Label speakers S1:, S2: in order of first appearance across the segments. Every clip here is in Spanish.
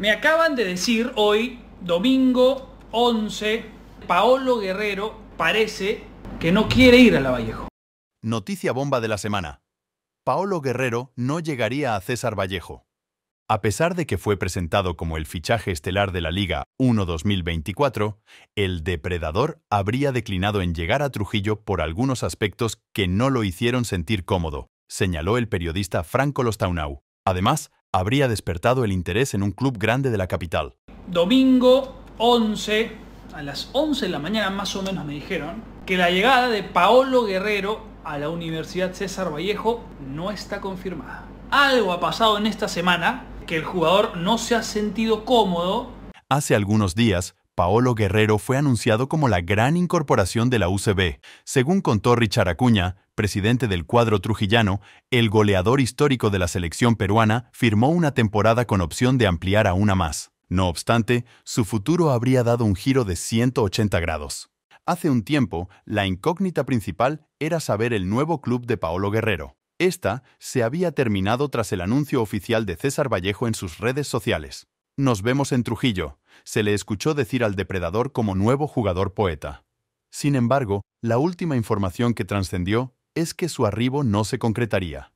S1: Me acaban de decir hoy, domingo 11, Paolo
S2: Guerrero parece que no quiere ir a La Vallejo. Noticia bomba de la semana. Paolo Guerrero no llegaría a César Vallejo. A pesar de que fue presentado como el fichaje estelar de la Liga 1-2024, el depredador habría declinado en llegar a Trujillo por algunos aspectos que no lo hicieron sentir cómodo, señaló el periodista Franco Lostaunau. Además, habría despertado el interés en un club grande de la capital.
S1: Domingo 11, a las 11 de la mañana más o menos me dijeron, que la llegada de Paolo Guerrero a la Universidad César Vallejo no está confirmada. Algo ha pasado en esta semana que el jugador no se ha sentido cómodo.
S2: Hace algunos días, Paolo Guerrero fue anunciado como la gran incorporación de la UCB. Según contó Richard Acuña, presidente del cuadro trujillano, el goleador histórico de la selección peruana firmó una temporada con opción de ampliar a una más. No obstante, su futuro habría dado un giro de 180 grados. Hace un tiempo, la incógnita principal era saber el nuevo club de Paolo Guerrero. Esta se había terminado tras el anuncio oficial de César Vallejo en sus redes sociales. Nos vemos en Trujillo, se le escuchó decir al depredador como nuevo jugador poeta. Sin embargo, la última información que trascendió es que su arribo no se concretaría.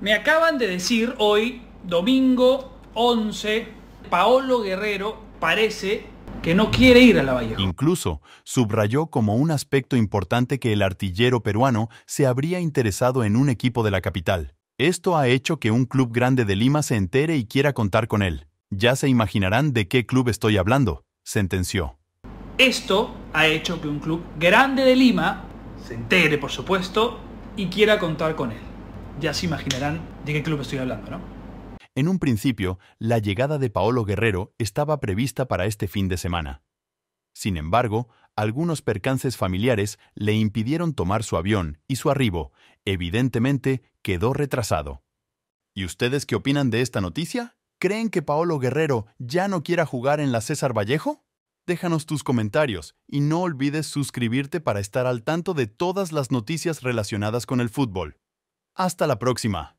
S1: Me acaban de decir hoy, domingo 11, Paolo Guerrero parece
S2: que no quiere ir a la Vallejo. Incluso subrayó como un aspecto importante que el artillero peruano se habría interesado en un equipo de la capital. Esto ha hecho que un club grande de Lima se entere y quiera contar con él. Ya se imaginarán de qué club estoy hablando, sentenció.
S1: Esto ha hecho que un club grande de Lima se entere, por supuesto, y quiera contar con él. Ya se imaginarán de qué club estoy hablando, ¿no?
S2: En un principio, la llegada de Paolo Guerrero estaba prevista para este fin de semana. Sin embargo, algunos percances familiares le impidieron tomar su avión y su arribo, evidentemente, quedó retrasado. ¿Y ustedes qué opinan de esta noticia? ¿Creen que Paolo Guerrero ya no quiera jugar en la César Vallejo? Déjanos tus comentarios y no olvides suscribirte para estar al tanto de todas las noticias relacionadas con el fútbol. Hasta la próxima.